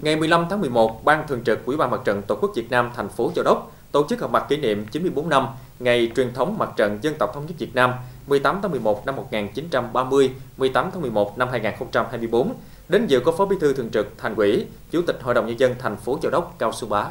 Ngày 15 tháng 11, Ban Thường trực Ủy ban Mặt trận Tổ quốc Việt Nam thành phố Châu Đốc tổ chức họp mặt kỷ niệm 94 năm ngày truyền thống Mặt trận Dân tộc Thống nhất Việt Nam 18 tháng 11 năm 1930, 18 tháng 11 năm 2024. Đến dự có Phó Bí thư Thường trực Thành ủy, Chủ tịch Hội đồng nhân dân thành phố Châu Đốc Cao Xuân Bá.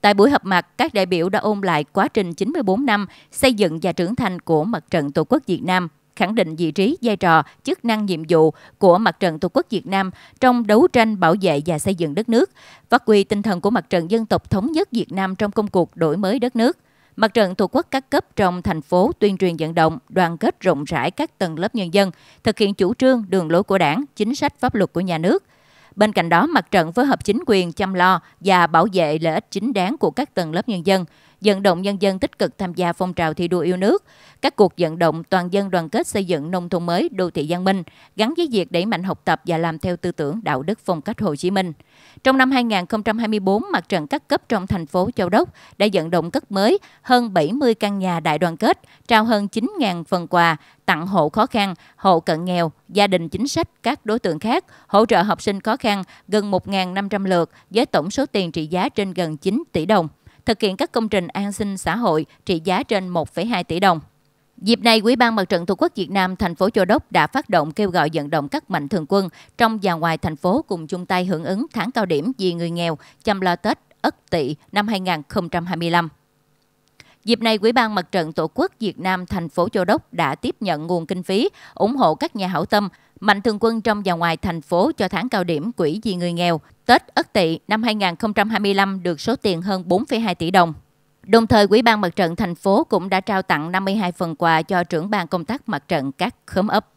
Tại buổi họp mặt, các đại biểu đã ôn lại quá trình 94 năm xây dựng và trưởng thành của Mặt trận Tổ quốc Việt Nam khẳng định vị trí, vai trò, chức năng, nhiệm vụ của Mặt trận Tổ quốc Việt Nam trong đấu tranh bảo vệ và xây dựng đất nước, phát huy tinh thần của Mặt trận Dân tộc Thống nhất Việt Nam trong công cuộc đổi mới đất nước. Mặt trận Tổ quốc các cấp trong thành phố tuyên truyền vận động, đoàn kết rộng rãi các tầng lớp nhân dân, thực hiện chủ trương, đường lối của đảng, chính sách pháp luật của nhà nước. Bên cạnh đó, mặt trận phối hợp chính quyền chăm lo và bảo vệ lợi ích chính đáng của các tầng lớp nhân dân – vận động nhân dân tích cực tham gia phong trào thi đua yêu nước, các cuộc vận động toàn dân đoàn kết xây dựng nông thôn mới, đô thị văn minh, gắn với việc đẩy mạnh học tập và làm theo tư tưởng đạo đức phong cách Hồ Chí Minh. Trong năm 2024, mặt trận các cấp trong thành phố Châu Đốc đã vận động cất mới hơn 70 căn nhà đại đoàn kết, trao hơn 9.000 phần quà tặng hộ khó khăn, hộ cận nghèo, gia đình chính sách, các đối tượng khác, hỗ trợ học sinh khó khăn gần 1.500 lượt với tổng số tiền trị giá trên gần 9 tỷ đồng thực hiện các công trình an sinh xã hội trị giá trên 1,2 tỷ đồng. Dịp này, Ủy ban Mặt trận Tổ quốc Việt Nam thành phố Châu Đốc đã phát động kêu gọi vận động các mạnh thường quân trong và ngoài thành phố cùng chung tay hưởng ứng tháng cao điểm vì người nghèo chăm lo Tết Ất Tỵ năm 2025. Dịp này, Quỹ ban Mặt trận Tổ quốc Việt Nam thành phố Châu Đốc đã tiếp nhận nguồn kinh phí ủng hộ các nhà hảo tâm, mạnh thường quân trong và ngoài thành phố cho tháng cao điểm Quỹ vì người nghèo Tết Ất Tỵ năm 2025 được số tiền hơn 4,2 tỷ đồng. Đồng thời, Quỹ ban Mặt trận thành phố cũng đã trao tặng 52 phần quà cho trưởng ban công tác mặt trận các khóm ấp.